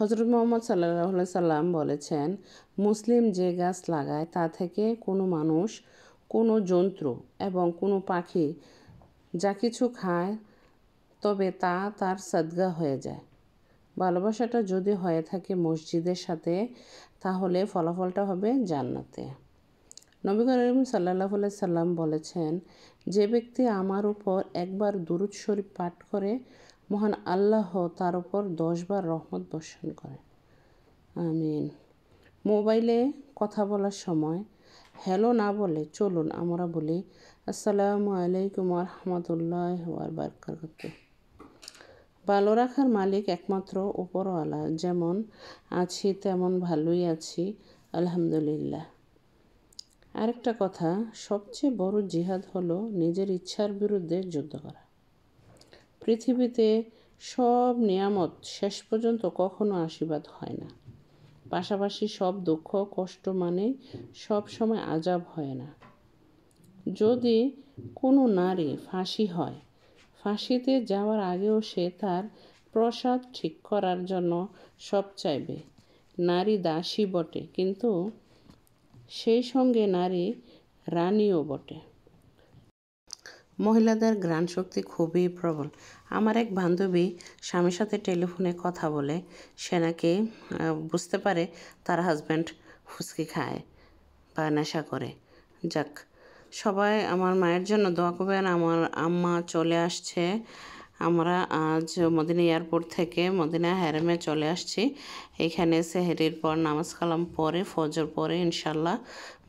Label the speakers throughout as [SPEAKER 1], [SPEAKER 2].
[SPEAKER 1] হজরত মোহাম্মদ সাল্লাহ সাল্লাম বলেছেন মুসলিম যে গাছ লাগায় তা থেকে কোনো মানুষ কোনো যন্ত্র এবং কোনো পাখি যা কিছু খায় তবে তা তার সাদগা হয়ে যায় ভালোবাসাটা যদি হয়ে থাকে মসজিদের সাথে তাহলে ফলাফলটা হবে জান্নাতে নবী করিম সাল্লাহ সাল্লাম বলেছেন যে ব্যক্তি আমার উপর একবার দুরুদ শরীফ পাঠ করে মহান আল্লাহ তার উপর দশবার রহমত বর্ষণ করে আমিন মোবাইলে কথা বলার সময় হ্যালো না বলে চলুন আমরা বলি আসসালামু আলাইকুম রহমতুল্লাহ বারকাত ভালো রাখার মালিক একমাত্র উপরওয়ালা যেমন আছি তেমন ভালোই আছি আলহামদুলিল্লাহ আরেকটা কথা সবচেয়ে বড় জিহাদ হলো নিজের ইচ্ছার বিরুদ্ধে যুদ্ধ করা পৃথিবীতে সব নিয়ামত শেষ পর্যন্ত কখনো আশীর্বাদ হয় না পাশাপাশি সব দুঃখ কষ্ট মানে সব সময় আজাব হয় না যদি কোনো নারী ফাঁসি হয় ফাঁসিতে যাওয়ার আগেও সে তার প্রসাদ ঠিক করার জন্য সব চাইবে নারী দাসী বটে কিন্তু সেই সঙ্গে নারী রানীও বটে মহিলাদের গ্রাণ শক্তি খুবই প্রবল আমার এক বান্ধবী স্বামীর সাথে টেলিফোনে কথা বলে সে নাকি বুঝতে পারে তার হাজব্যান্ড ফুচকি খায় বা নেশা করে যাক সবাই আমার মায়ের জন্য দোয়া করবেন আমার আম্মা চলে আসছে আমরা আজ মদিনা এয়ারপোর্ট থেকে মদিনা হ্যারেমে চলে আসছি এখানে সেহেরির পর নামাজ কালাম পরে ফজর পরে ইনশাল্লাহ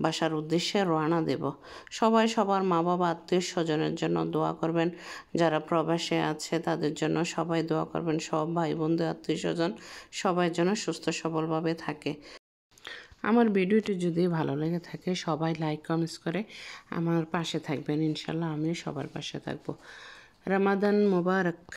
[SPEAKER 1] বাসার উদ্দেশ্যে রওনা দেব সবাই সবার মা বাবা আত্মীয় স্বজনের জন্য দোয়া করবেন যারা প্রবাসে আছে তাদের জন্য সবাই দোয়া করবেন সব ভাই বন্ধু আত্মীয় স্বজন সবাই যেন সুস্থ সবলভাবে থাকে আমার ভিডিওটি যদি ভালো লেগে থাকে সবাই লাইক কমেন্টস করে আমার পাশে থাকবেন ইনশাল্লাহ আমিও সবার পাশে থাকবো رمضان مبارك